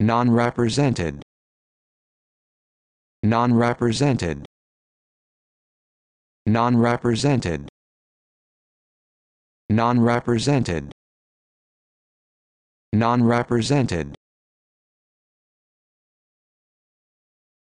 non-represented non-represented non-represented non-represented non-represented